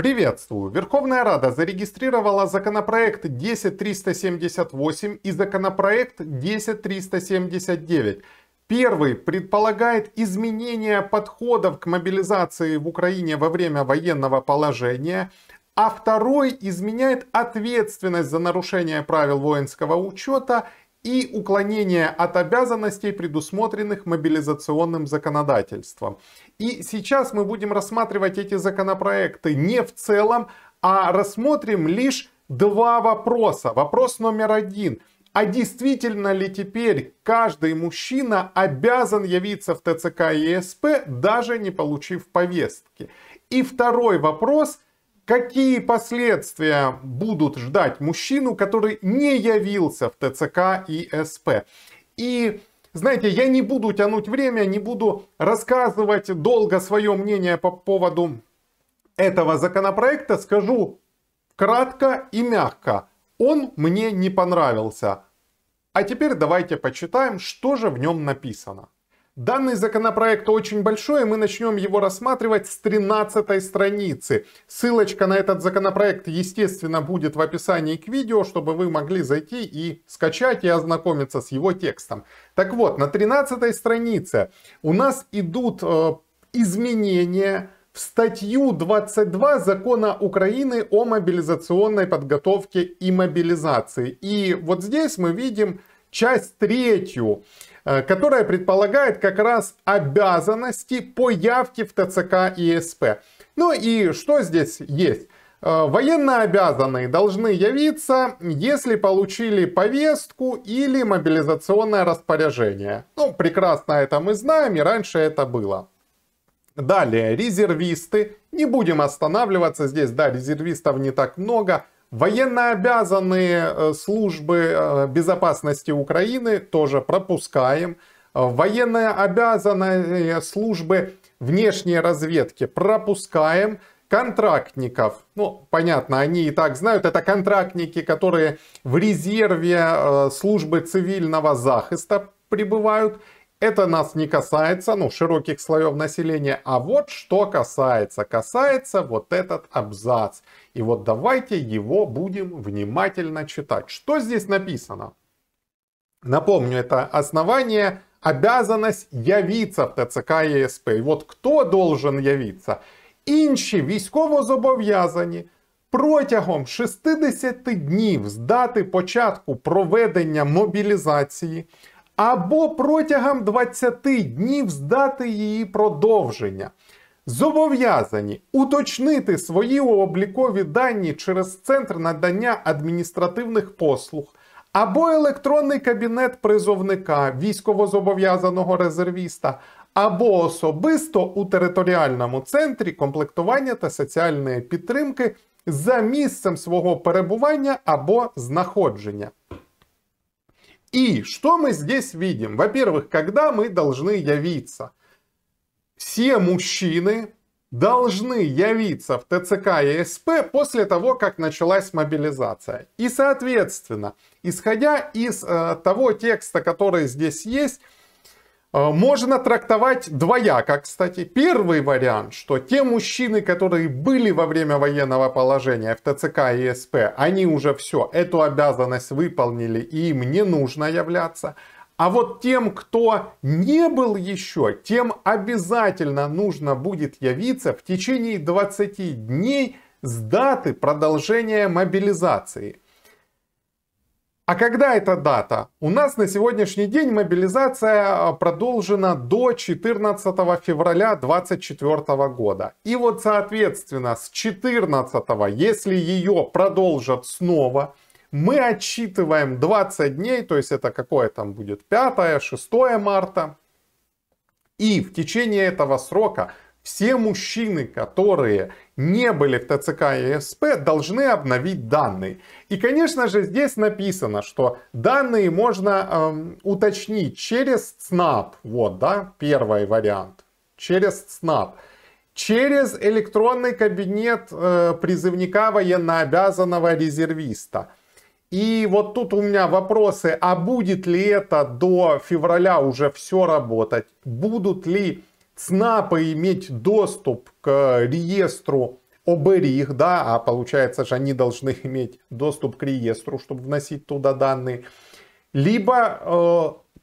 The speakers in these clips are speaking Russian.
Приветствую! Верховная Рада зарегистрировала законопроект 10378 и законопроект 10379. Первый предполагает изменение подходов к мобилизации в Украине во время военного положения, а второй изменяет ответственность за нарушение правил воинского учета – и уклонение от обязанностей, предусмотренных мобилизационным законодательством. И сейчас мы будем рассматривать эти законопроекты не в целом, а рассмотрим лишь два вопроса. Вопрос номер один. А действительно ли теперь каждый мужчина обязан явиться в ТЦК и ЕСП, даже не получив повестки? И второй вопрос – Какие последствия будут ждать мужчину, который не явился в ТЦК и СП? И знаете, я не буду тянуть время, не буду рассказывать долго свое мнение по поводу этого законопроекта. Скажу кратко и мягко. Он мне не понравился. А теперь давайте почитаем, что же в нем написано. Данный законопроект очень большой, и мы начнем его рассматривать с 13 страницы. Ссылочка на этот законопроект, естественно, будет в описании к видео, чтобы вы могли зайти и скачать и ознакомиться с его текстом. Так вот, на 13 странице у нас идут э, изменения в статью 22 закона Украины о мобилизационной подготовке и мобилизации. И вот здесь мы видим часть третью. Э, которая предполагает как раз обязанности по явке в ТЦК и СП. Ну и что здесь есть? Э, Военно обязанные должны явиться, если получили повестку или мобилизационное распоряжение. Ну, прекрасно это мы знаем, и раньше это было. Далее, резервисты. Не будем останавливаться здесь, да, резервистов не так много. Военно обязанные э, службы э, безопасности Украины тоже пропускаем. Э, Военно обязанные службы внешней разведки пропускаем. Контрактников, ну понятно, они и так знают, это контрактники, которые в резерве службы цивильного захиста пребывают. Это нас не касается, ну, широких слоев населения. А вот что касается. Касается вот этот абзац. И вот давайте его будем внимательно читать. Что здесь написано? Напомню, это основание, обязанность явиться в ТЦК ЄСП. И вот кто должен явиться? Інші військово зобов'язані протягом 60 днів з дати початку проведення мобілізації або протягом 20 днів з дати її продовження зобов'язані уточнити свої облікові дані через центр надання адміністративних послуг або електронний кабінет призовника військовозобов'язаного резервіста, або особисто у територіальному центрі комплектування та соціальної підтримки за місцем свого перебування або знаходження. І що ми здесь видим? Во-первых, когда мы должны явиться? все мужчины должны явиться в ТЦК и СП после того, как началась мобилизация. И, соответственно, исходя из э, того текста, который здесь есть, э, можно трактовать двояко, кстати. Первый вариант, что те мужчины, которые были во время военного положения в ТЦК и СП, они уже все, эту обязанность выполнили и им не нужно являться. А вот тем, кто не был еще, тем обязательно нужно будет явиться в течение 20 дней с даты продолжения мобилизации. А когда эта дата? У нас на сегодняшний день мобилизация а, продолжена до 14 февраля 2024 года. И вот, соответственно, с 14, если ее продолжат снова, мы отчитываем 20 дней, то есть это какое там будет 5-6 марта. И в течение этого срока все мужчины, которые не были в ТЦК и СП, должны обновить данные. И, конечно же, здесь написано, что данные можно эм, уточнить через ЦНАП. Вот, да, первый вариант. Через ЦНАП. Через электронный кабинет э, призывника военнообязанного резервиста – и вот тут у меня вопросы, а будет ли это до февраля уже все работать? Будут ли ЦНАПы иметь доступ к реестру обериг, да, а получается же они должны иметь доступ к реестру, чтобы вносить туда данные. Либо э,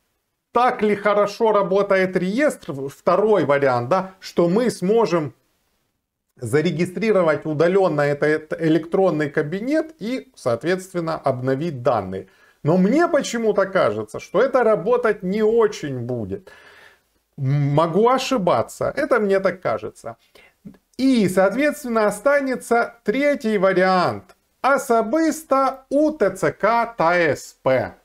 так ли хорошо работает реестр, второй вариант, да, что мы сможем зарегистрировать удаленно этот электронный кабинет и, соответственно, обновить данные. Но мне почему-то кажется, что это работать не очень будет. Могу ошибаться, это мне так кажется. И, соответственно, останется третий вариант. Особисто УТЦК ТСП.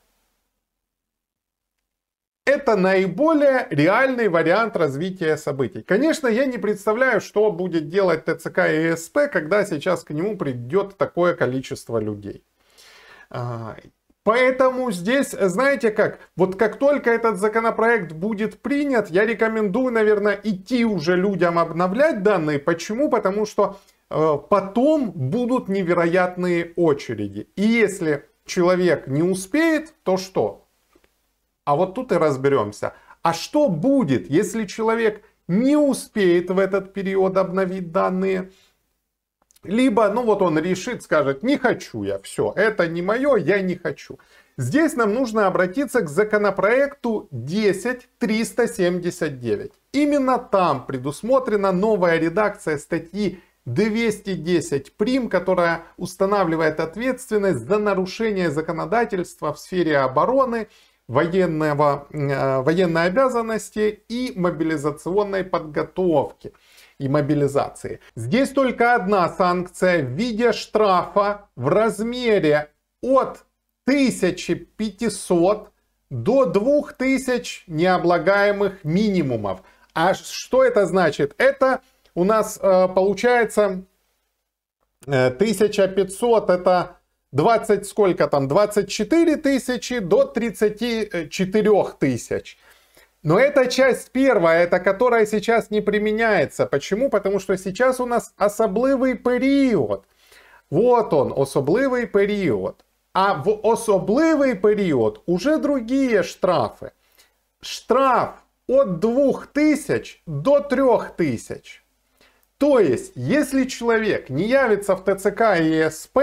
Это наиболее реальный вариант развития событий. Конечно, я не представляю, что будет делать ТЦК и СП, когда сейчас к нему придет такое количество людей. А, поэтому здесь, знаете как, вот как только этот законопроект будет принят, я рекомендую, наверное, идти уже людям обновлять данные. Почему? Потому что э, потом будут невероятные очереди. И если человек не успеет, то что? А вот тут и разберемся. А что будет, если человек не успеет в этот период обновить данные? Либо, ну вот он решит, скажет, не хочу я, все, это не мое, я не хочу. Здесь нам нужно обратиться к законопроекту 10379. Именно там предусмотрена новая редакция статьи 210 прим, которая устанавливает ответственность за нарушение законодательства в сфере обороны военного, э, военной обязанности и мобилизационной подготовки и мобилизации. Здесь только одна санкция в виде штрафа в размере от 1500 до 2000 необлагаемых минимумов. А что это значит? Это у нас э, получается 1500 э, это 20 сколько там, 24 тысячи до 34 э, тысяч. Но эта часть первая, это которая сейчас не применяется. Почему? Потому что сейчас у нас особливый период. Вот он, особливый период. А в особливый период уже другие штрафы. Штраф от 2000 до 3000. То есть, если человек не явится в ТЦК и ЕСП,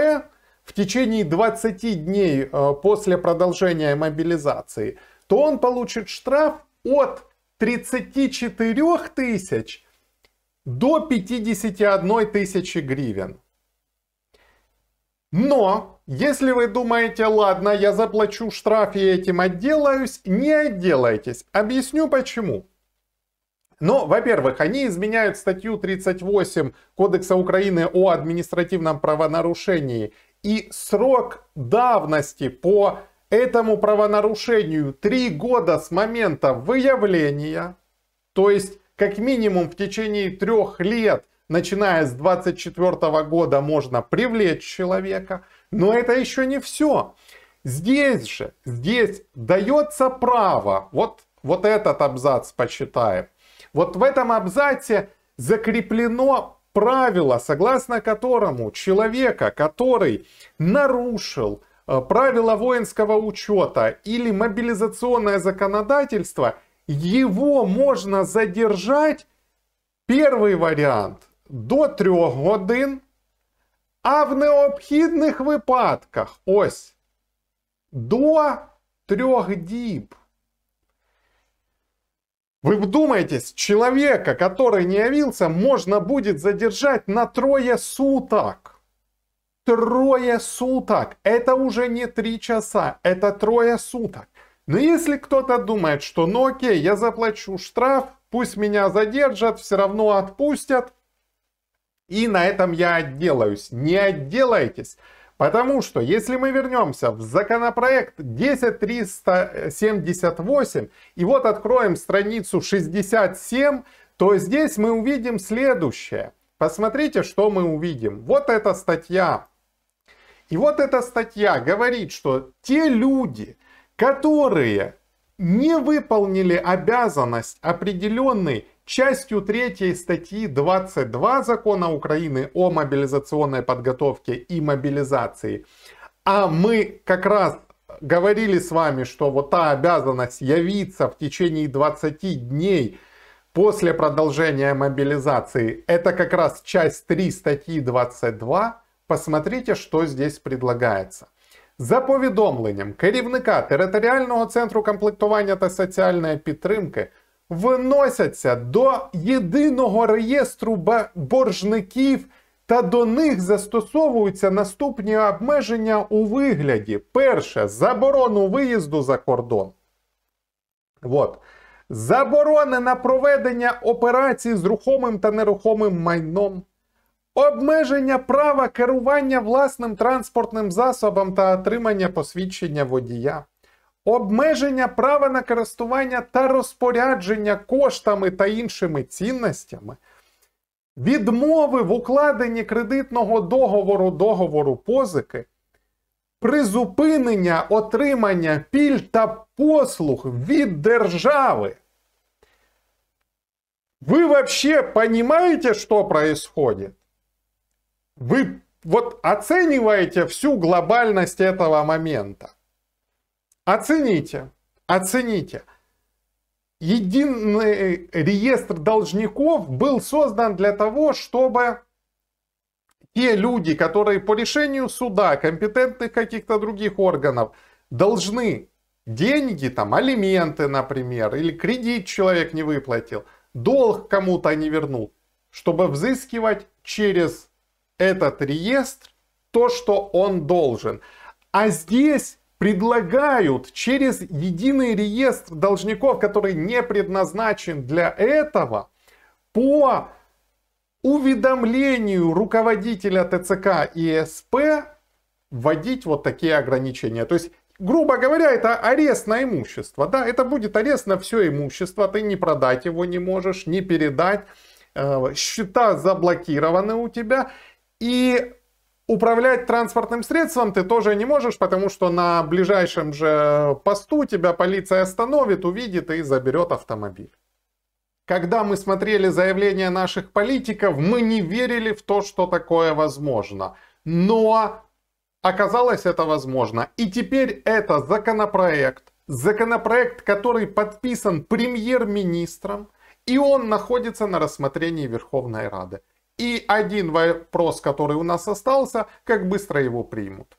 в течение 20 дней э, после продолжения мобилизации, то он получит штраф от 34 тысяч до 51 тысячи гривен. Но, если вы думаете, ладно, я заплачу штраф и этим отделаюсь, не отделайтесь. Объясню почему. Но, во-первых, они изменяют статью 38 Кодекса Украины о административном правонарушении и срок давности по этому правонарушению 3 года с момента выявления, то есть как минимум в течение трех лет, начиная с 24 года, можно привлечь человека. Но это еще не все. Здесь же, здесь дается право, вот, вот этот абзац почитаем. Вот в этом абзаце закреплено правило, согласно которому человека, который нарушил э, правила воинского учета или мобилизационное законодательство, его можно задержать, первый вариант, до трех годин, а в необхідних випадках, ось, до трех дней. Вы вдумайтесь, человека, который не явился, можно будет задержать на трое суток. Трое суток. Это уже не три часа, это трое суток. Но если кто-то думает, что ну окей, я заплачу штраф, пусть меня задержат, все равно отпустят, и на этом я отделаюсь. Не отделайтесь. Потому что, если мы вернемся в законопроект 10378 и вот откроем страницу 67, то здесь мы увидим следующее. Посмотрите, что мы увидим. Вот эта статья. И вот эта статья говорит, что те люди, которые не выполнили обязанность определенной частью 3 статьи 22 закона Украины о мобилизационной подготовке и мобилизации. А мы как раз говорили с вами, что вот та обязанность явиться в течение 20 дней после продолжения мобилизации, это как раз часть 3 статьи 22. Посмотрите, что здесь предлагается. За повідомленням керівника Територіального центру комплектування та соціальної підтримки – Вносяться до єдиного реєстру боржників. Та до них застосовуються наступні обмеження у вигляді: перше заборону виїзду за кордон. От. Заборони на проведення операцій з рухомим та нерухомим майном, обмеження права керування власним транспортним засобом та отримання посвідчення водія, Обмеження права на користування та розпорядження коштами та іншими цінностями, відмови в укладенні кредитного договору договору позики, призупинення отримання піль та послуг від держави. Ви вообще понимаете, что происходит? Вы вот оцениваете всю глобальность этого момента. Оцените, оцените. Единый реестр должников был создан для того, чтобы те люди, которые по решению суда, компетентных каких-то других органов, должны деньги, там, алименты, например, или кредит человек не выплатил, долг кому-то не вернул, чтобы взыскивать через этот реестр то, что он должен. А здесь предлагают через единый реестр должников, который не предназначен для этого, по уведомлению руководителя ТЦК и СП вводить вот такие ограничения. То есть, грубо говоря, это арест на имущество. Да, это будет арест на все имущество. Ты не продать его не можешь, не передать. Э, счета заблокированы у тебя. И Управлять транспортным средством ты тоже не можешь, потому что на ближайшем же посту тебя полиция остановит, увидит и заберет автомобиль. Когда мы смотрели заявления наших политиков, мы не верили в то, что такое возможно. Но оказалось это возможно. И теперь это законопроект. Законопроект, который подписан премьер-министром, и он находится на рассмотрении Верховной Рады. И один вопрос, который у нас остался, как быстро его примут.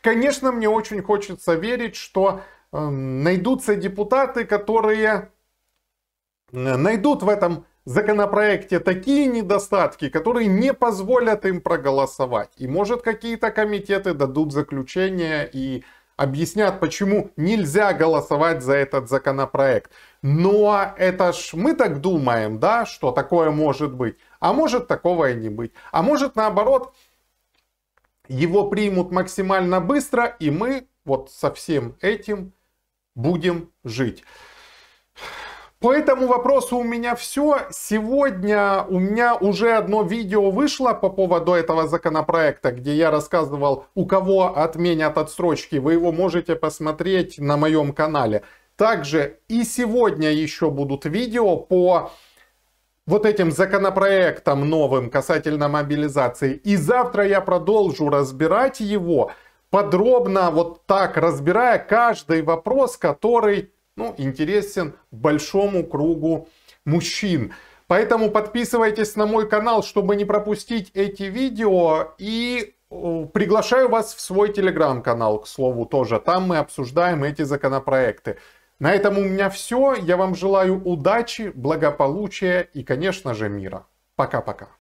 Конечно, мне очень хочется верить, что э, найдутся депутаты, которые э, найдут в этом законопроекте такие недостатки, которые не позволят им проголосовать. И может какие-то комитеты дадут заключение и объяснят, почему нельзя голосовать за этот законопроект. Но ну, а это ж мы так думаем, да, что такое может быть. А может такого и не быть. А может наоборот, его примут максимально быстро, и мы вот со всем этим будем жить. По этому вопросу у меня все. Сегодня у меня уже одно видео вышло по поводу этого законопроекта, где я рассказывал, у кого отменят отсрочки. Вы его можете посмотреть на моем канале. Также и сегодня еще будут видео по вот этим законопроектам новым касательно мобилизации. И завтра я продолжу разбирать его подробно, вот так разбирая каждый вопрос, который ну, интересен большому кругу мужчин. Поэтому подписывайтесь на мой канал, чтобы не пропустить эти видео. И приглашаю вас в свой телеграм-канал, к слову, тоже. Там мы обсуждаем эти законопроекты. На этом у меня все. Я вам желаю удачи, благополучия и, конечно же, мира. Пока-пока.